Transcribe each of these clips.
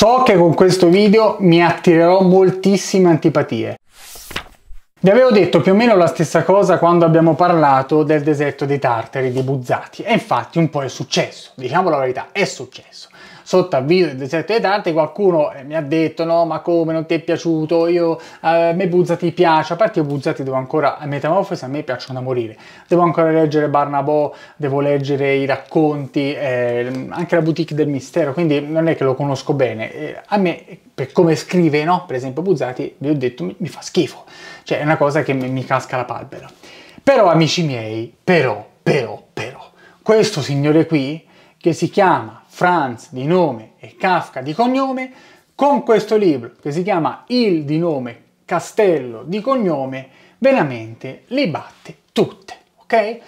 So che con questo video mi attirerò moltissime antipatie. Vi avevo detto più o meno la stessa cosa quando abbiamo parlato del deserto dei Tartari di Buzzati e infatti un po' è successo, diciamo la verità, è successo sotto a video del deserto dei Dante qualcuno eh, mi ha detto no ma come non ti è piaciuto io a eh, me Buzza ti piace a parte io Buzza ti devo ancora a Metamorfosi a me piacciono da morire devo ancora leggere Barnabò devo leggere i racconti eh, anche la boutique del mistero quindi non è che lo conosco bene eh, a me per come scrive no per esempio Buzzati vi ho detto mi, mi fa schifo cioè è una cosa che mi, mi casca la palpebra però amici miei però però però questo signore qui che si chiama Franz di nome e Kafka di cognome, con questo libro che si chiama Il di nome, Castello di cognome, veramente li batte tutte, ok?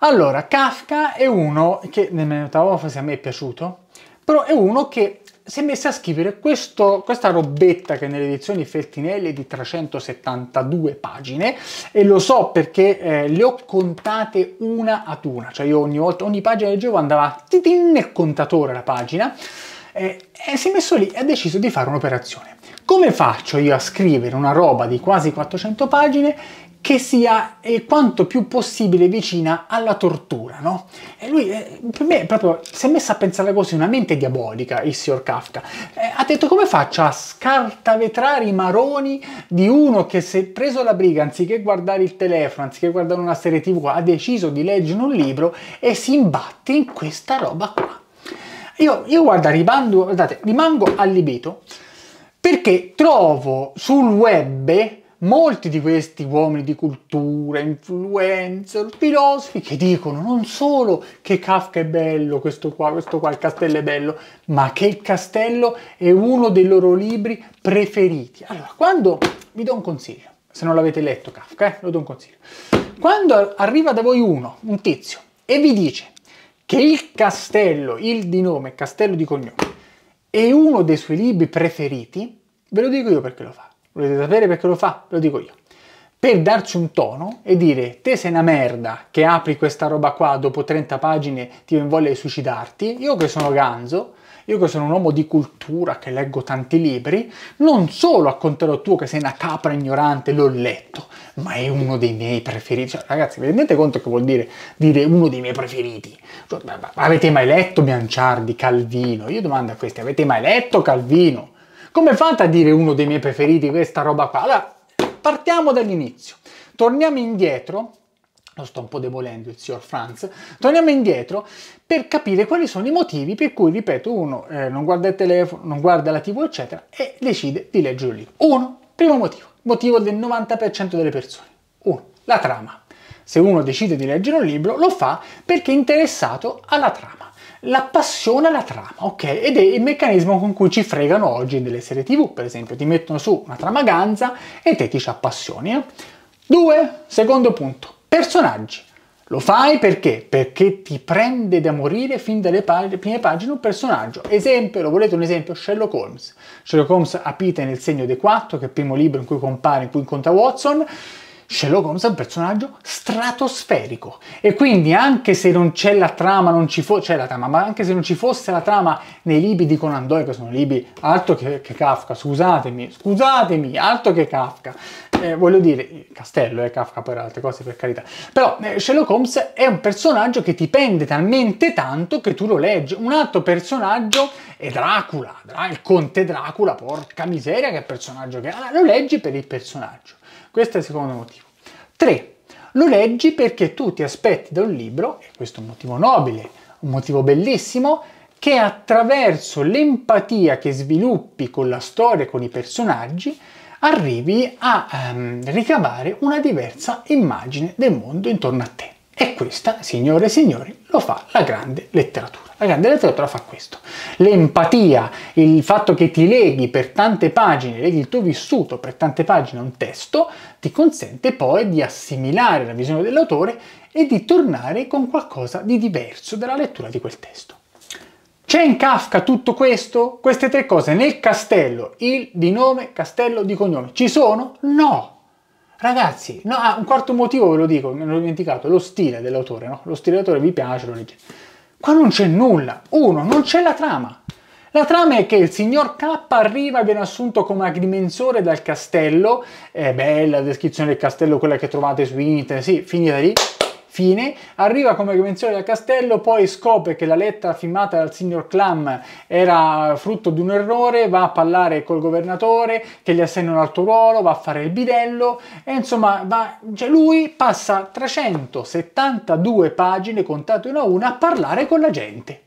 Allora, Kafka è uno che nel metaofasi a me è piaciuto, però è uno che si è messa a scrivere questo, questa robetta che nelle edizioni Feltinelli di 372 pagine e lo so perché eh, le ho contate una ad una, cioè io ogni volta, ogni pagina leggevo andava nel contatore la pagina eh, e si è messo lì e ha deciso di fare un'operazione. Come faccio io a scrivere una roba di quasi 400 pagine che sia il quanto più possibile vicina alla tortura, no? E lui, eh, per me, proprio, si è messo a pensare così, una mente diabolica, il signor Kafka. Eh, ha detto, come faccio a scartavetrare i maroni di uno che si è preso la briga, anziché guardare il telefono, anziché guardare una serie tv, ha deciso di leggere un libro e si imbatte in questa roba qua. Io, io guarda, rimango, guardate, rimango allibito perché trovo sul web molti di questi uomini di cultura, influencer, filosofi che dicono non solo che Kafka è bello, questo qua, questo qua, il castello è bello, ma che il castello è uno dei loro libri preferiti. Allora, quando vi do un consiglio, se non l'avete letto Kafka, eh, lo do un consiglio. Quando arriva da voi uno, un tizio, e vi dice che il castello, il di nome, castello di cognome, è uno dei suoi libri preferiti, ve lo dico io perché lo fa volete sapere perché lo fa? Ve lo dico io. Per darci un tono e dire te sei una merda che apri questa roba qua dopo 30 pagine ti voglia di suicidarti, io che sono ganzo, io che sono un uomo di cultura, che leggo tanti libri, non solo a tu che sei una capra ignorante, l'ho letto, ma è uno dei miei preferiti. Cioè, ragazzi, vi rendete conto che vuol dire dire uno dei miei preferiti? Cioè, avete mai letto Bianciardi, Calvino? Io domando a questi, avete mai letto Calvino? Come fate a dire uno dei miei preferiti questa roba qua? Allora, partiamo dall'inizio. Torniamo indietro lo sto un po' demolendo il signor Franz, torniamo indietro per capire quali sono i motivi per cui, ripeto, uno eh, non guarda il telefono, non guarda la tv, eccetera, e decide di leggere un libro. Uno, primo motivo, motivo del 90% delle persone. Uno, la trama. Se uno decide di leggere un libro, lo fa perché è interessato alla trama la passione alla trama, ok? Ed è il meccanismo con cui ci fregano oggi nelle serie tv, per esempio, ti mettono su una tramaganza e te ti ci appassioni. Eh? Due, secondo punto, personaggi. Lo fai perché? Perché ti prende da morire fin dalle pag prime pagine un personaggio. Esempio, lo volete un esempio? Sherlock Holmes. Sherlock Holmes apite nel segno dei quattro, che è il primo libro in cui compare, in cui incontra Watson. Sherlock Holmes è un personaggio stratosferico e quindi anche se non c'è la trama, non ci fosse, c'è la trama, ma anche se non ci fosse la trama nei libri di Conan Doyle, che sono libri altro che, che Kafka, scusatemi, scusatemi, altro che Kafka, eh, voglio dire, Castello e eh, Kafka per altre cose per carità, però eh, Sherlock Holmes è un personaggio che ti pende talmente tanto che tu lo leggi, un altro personaggio è Dracula, il conte Dracula, porca miseria che personaggio che ha, ah, lo leggi per il personaggio. Questo è il secondo motivo. 3. Lo leggi perché tu ti aspetti da un libro, e questo è un motivo nobile, un motivo bellissimo, che attraverso l'empatia che sviluppi con la storia, con i personaggi, arrivi a ehm, ricavare una diversa immagine del mondo intorno a te. E questa, signore e signori, lo fa la grande letteratura. La grande letteratura fa questo. L'empatia, il fatto che ti leghi per tante pagine, leghi il tuo vissuto per tante pagine a un testo, ti consente poi di assimilare la visione dell'autore e di tornare con qualcosa di diverso dalla lettura di quel testo. C'è in Kafka tutto questo? Queste tre cose nel castello, il di nome, castello di cognome, ci sono? No! Ragazzi, no, ah, un quarto motivo ve lo dico, me l'ho dimenticato, lo stile dell'autore, no? Lo stile dell'autore vi piace, lo leggete. Qua non c'è nulla. Uno, non c'è la trama. La trama è che il signor K arriva e viene assunto come agrimensore dal castello. È bella la descrizione del castello, quella che trovate su internet, sì, finita lì fine, arriva come menzione al castello, poi scopre che la lettera firmata dal signor Clam era frutto di un errore, va a parlare col governatore che gli assegna un altro ruolo, va a fare il bidello e insomma va, cioè lui passa 372 pagine contate una a una a parlare con la gente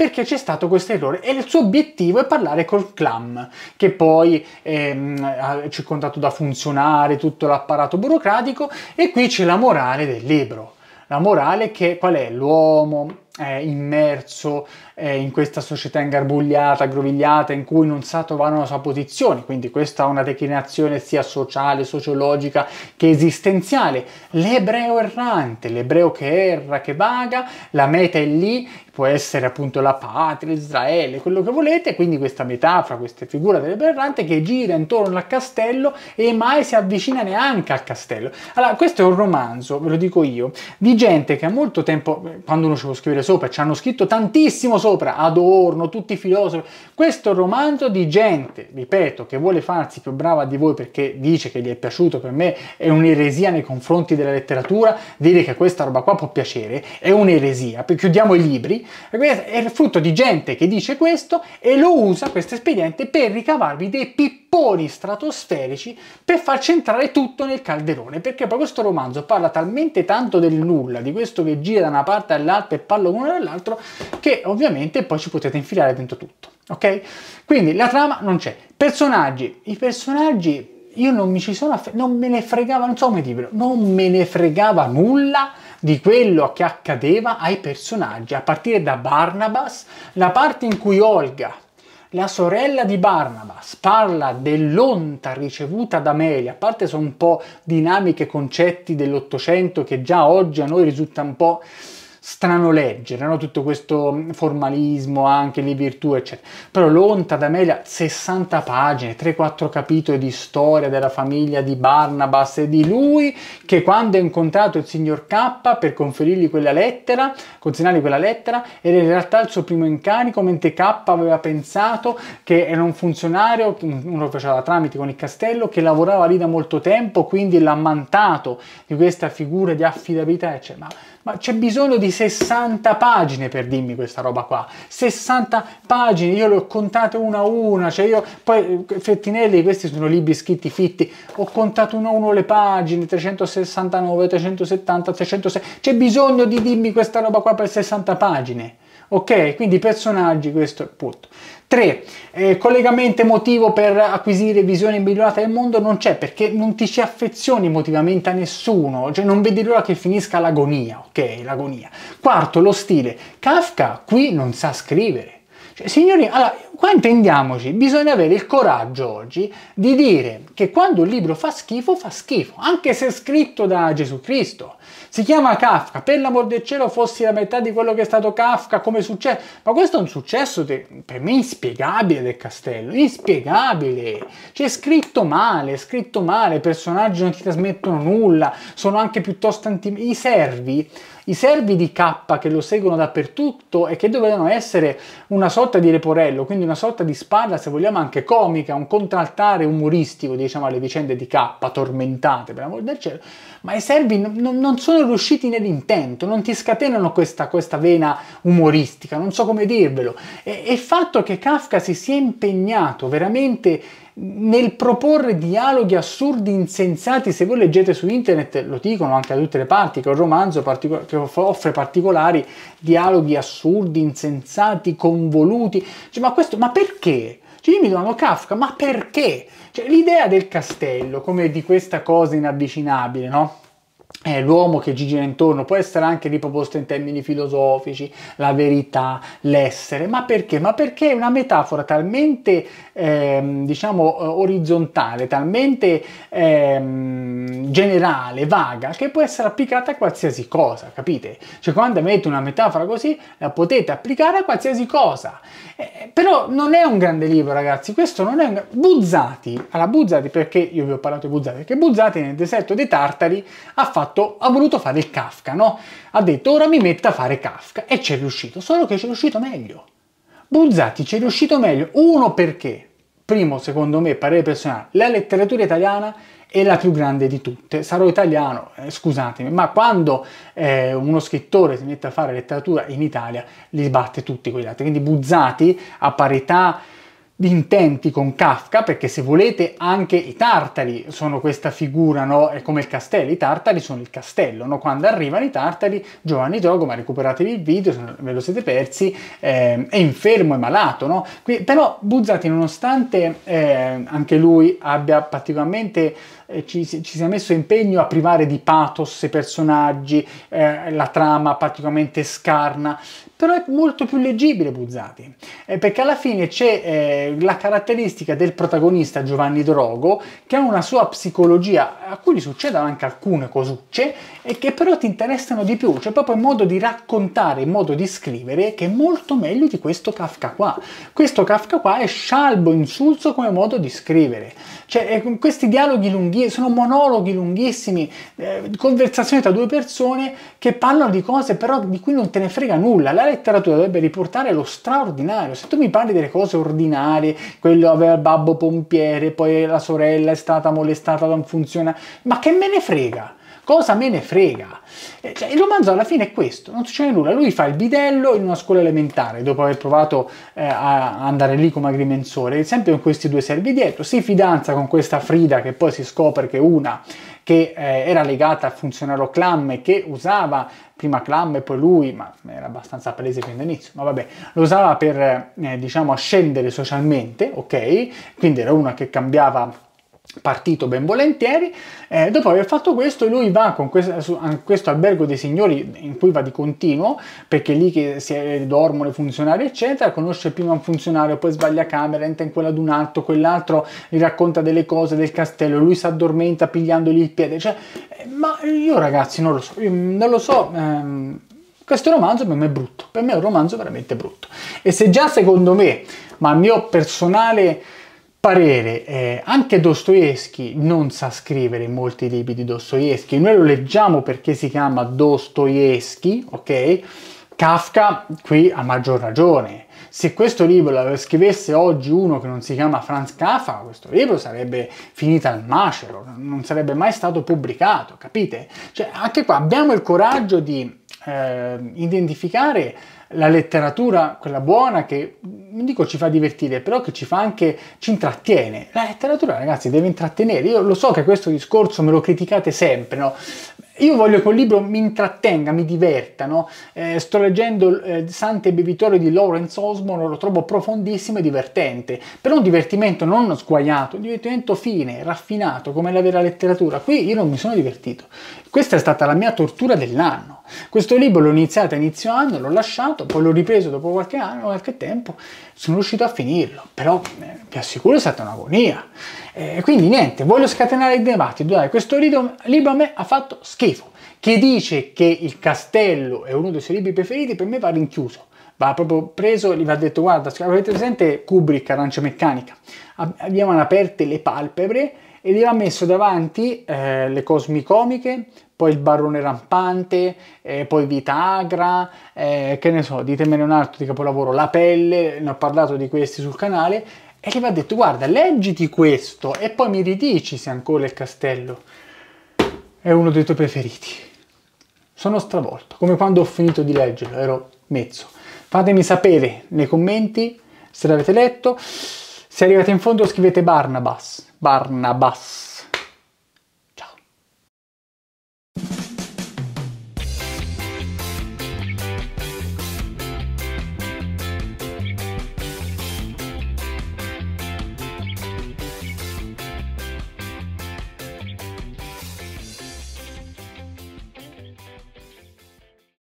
perché c'è stato questo errore e il suo obiettivo è parlare col CLAM, che poi è ehm, circondato da funzionari, tutto l'apparato burocratico e qui c'è la morale del libro. La morale che qual è? L'uomo eh, immerso eh, in questa società ingarbugliata, aggrovigliata, in cui non sa trovare una sua posizione, quindi questa è una declinazione sia sociale, sociologica che esistenziale. L'ebreo errante, l'ebreo che erra, che vaga, la meta è lì, può essere appunto la patria, Israele, quello che volete, quindi questa metafora, questa figura dell'ebreo errante che gira intorno al castello e mai si avvicina neanche al castello. Allora, questo è un romanzo, ve lo dico io, di gente che ha molto tempo, quando uno ci può scrivere sopra, ci hanno scritto tantissimo sopra, Adorno, tutti i filosofi. Questo romanzo di gente, ripeto, che vuole farsi più brava di voi perché dice che gli è piaciuto, per me è un'eresia nei confronti della letteratura, dire che questa roba qua può piacere, è un'eresia, chiudiamo i libri, è il frutto di gente che dice questo e lo usa, questo espediente, per ricavarvi dei pipponi pipponi stratosferici per farci entrare tutto nel calderone, perché poi questo romanzo parla talmente tanto del nulla, di questo che gira da una parte all'altra e parla uno dall'altro, che ovviamente poi ci potete infilare dentro tutto, ok? Quindi la trama non c'è. Personaggi, i personaggi io non mi ci sono aff- non me ne fregava, non so come dire, non me ne fregava nulla di quello che accadeva ai personaggi, a partire da Barnabas, la parte in cui Olga la sorella di Barnabas parla dell'onta ricevuta da Meli, a parte sono un po' dinamiche, concetti dell'Ottocento che già oggi a noi risulta un po' strano leggere, no? tutto questo formalismo, anche le virtù, eccetera. Però l'onta d'Amelia, 60 pagine, 3-4 capitoli di storia della famiglia di Barnabas e di lui, che quando ha incontrato il signor K per conferirgli quella lettera, consegnargli quella lettera, era in realtà il suo primo incarico, mentre K aveva pensato che era un funzionario, uno faceva tramite con il castello, che lavorava lì da molto tempo, quindi l'ha mantato di questa figura di affidabilità, eccetera. Ma ma c'è bisogno di 60 pagine per dirmi questa roba qua. 60 pagine, io le ho contate una a una, cioè io poi eh, Fettinelli, questi sono libri scritti fitti, ho contato una a una le pagine, 369, 370, 306. C'è bisogno di dirmi questa roba qua per 60 pagine ok? Quindi personaggi, questo è il punto. 3. Eh, collegamento emotivo per acquisire visione migliorata del mondo non c'è perché non ti ci affezioni emotivamente a nessuno, cioè non vedi l'ora che finisca l'agonia, ok? L'agonia. Quarto, lo stile. Kafka qui non sa scrivere. Cioè, signori, allora, qua intendiamoci, bisogna avere il coraggio oggi di dire che quando un libro fa schifo, fa schifo, anche se è scritto da Gesù Cristo. Si chiama Kafka, per l'amor del cielo fossi la metà di quello che è stato Kafka, come successo. Ma questo è un successo per me inspiegabile del castello, inspiegabile. C'è scritto male, è scritto male, i personaggi non ti trasmettono nulla, sono anche piuttosto anti... I servi i servi di K che lo seguono dappertutto e che dovevano essere una sorta di reporello, quindi una sorta di spada, se vogliamo anche comica, un contraltare umoristico, diciamo, alle vicende di K, tormentate per amor del cielo, ma i serbi non, non sono riusciti nell'intento, non ti scatenano questa, questa, vena umoristica, non so come dirvelo. e il fatto che Kafka si sia impegnato veramente nel proporre dialoghi assurdi, insensati, se voi leggete su internet, lo dicono anche da tutte le parti, che è un romanzo particol che offre particolari dialoghi assurdi, insensati, convoluti, cioè, ma, questo, ma perché? Cioè, io mi domando Kafka, ma perché? Cioè, l'idea del castello, come di questa cosa inavvicinabile, no? Eh, l'uomo che ci gira intorno, può essere anche riproposto in termini filosofici, la verità, l'essere, ma perché? Ma perché è una metafora talmente, ehm, diciamo, eh, orizzontale, talmente ehm, generale, vaga, che può essere applicata a qualsiasi cosa, capite? Cioè quando avete una metafora così, la potete applicare a qualsiasi cosa. Eh, però non è un grande libro, ragazzi, questo non è un... Buzzati, allora Buzzati perché, io vi ho parlato di Buzzati, perché Buzzati nel deserto dei Tartari ha fatto fatto, ha voluto fare il Kafka, no? Ha detto ora mi metta a fare Kafka e ci è riuscito, solo che ci è riuscito meglio. Buzzati ci è riuscito meglio, uno perché, primo secondo me, parere personale, la letteratura italiana è la più grande di tutte. Sarò italiano, eh, scusatemi, ma quando eh, uno scrittore si mette a fare letteratura in Italia li sbatte tutti quegli altri. Quindi Buzzati, a parità di intenti con Kafka, perché se volete anche i tartari sono questa figura, no? È come il castello, i tartari sono il castello, no? Quando arrivano i tartari, Giovanni Gioco, ma recuperatevi il video, se ve lo siete persi, eh, è infermo, è malato, no? Quindi, però Buzzati, nonostante eh, anche lui abbia particolarmente eh, ci, ci, sia messo impegno a privare di pathos i personaggi, eh, la trama particolarmente scarna, però è molto più leggibile Buzzati, eh, perché alla fine c'è eh, la caratteristica del protagonista Giovanni Drogo, che ha una sua psicologia a cui gli succedono anche alcune cosucce e che però ti interessano di più, c'è proprio un modo di raccontare, un modo di scrivere che è molto meglio di questo Kafka qua. Questo Kafka qua è scialbo, insulso come modo di scrivere. Cioè, questi dialoghi lunghissimi, sono monologhi lunghissimi, eh, conversazioni tra due persone che parlano di cose però di cui non te ne frega nulla. La letteratura dovrebbe riportare lo straordinario. Se tu mi parli delle cose ordinarie, militare, quello aveva il babbo pompiere, poi la sorella è stata molestata da un funzionario. Ma che me ne frega? Cosa me ne frega? Eh, cioè, il romanzo alla fine è questo, non succede nulla. Lui fa il bidello in una scuola elementare, dopo aver provato eh, a andare lì come agrimensore, sempre con questi due servi dietro, si fidanza con questa Frida che poi si scopre che una che eh, era legata al funzionario Clam che usava prima Clam e poi lui, ma era abbastanza palese fin dall'inizio, ma vabbè, lo usava per eh, diciamo ascendere socialmente, ok? Quindi era una che cambiava partito ben volentieri. Eh, dopo aver fatto questo, lui va con questo, su, questo, albergo dei signori in cui va di continuo, perché è lì che si è, eh, dormono i funzionari, eccetera. Conosce prima un funzionario, poi sbaglia camera, entra in quella di un altro, quell'altro gli racconta delle cose del castello, lui si addormenta pigliandogli il piede. Cioè, eh, ma io ragazzi non lo so, non lo so. Ehm, questo romanzo per me è brutto, per me è un romanzo veramente brutto. E se già secondo me, ma il mio personale parere, eh, anche Dostoevsky non sa scrivere molti libri di Dostoevsky, noi lo leggiamo perché si chiama Dostoevsky, ok? Kafka qui a maggior ragione. Se questo libro lo scrivesse oggi uno che non si chiama Franz Kafka, questo libro sarebbe finito al macero, non sarebbe mai stato pubblicato, capite? Cioè, anche qua abbiamo il coraggio di eh, identificare la letteratura, quella buona, che non dico ci fa divertire, però che ci fa anche, ci intrattiene. La letteratura, ragazzi, deve intrattenere. Io lo so che questo discorso me lo criticate sempre, no? Io voglio che un libro mi intrattenga, mi diverta, no? eh, sto leggendo eh, Sante Bevitore di Lawrence Osborne, lo trovo profondissimo e divertente, però un divertimento non sguaiato, un divertimento fine, raffinato, come la vera letteratura. Qui io non mi sono divertito. Questa è stata la mia tortura dell'anno questo libro l'ho iniziato a inizio anno, l'ho lasciato, poi l'ho ripreso dopo qualche anno, qualche tempo, sono riuscito a finirlo, però eh, vi assicuro è stata un'agonia. Eh, quindi niente, voglio scatenare il dibattito, dai, questo libro, a me ha fatto schifo. Chi dice che il castello è uno dei suoi libri preferiti, per me va rinchiuso va proprio preso e gli va detto guarda avete presente Kubrick Arancia Meccanica abbiamo aperte le palpebre e gli aveva messo davanti eh, le cosmicomiche, poi il barone rampante, eh, poi Vitagra, eh, che ne so, ditemene un altro di capolavoro, La pelle, ne ho parlato di questi sul canale, e gli aveva detto guarda leggiti questo e poi mi ridici se ancora il castello è uno dei tuoi preferiti. Sono stravolto, come quando ho finito di leggerlo, ero mezzo. Fatemi sapere nei commenti se l'avete letto. Se arrivate in fondo scrivete Barnabas, Barnabas.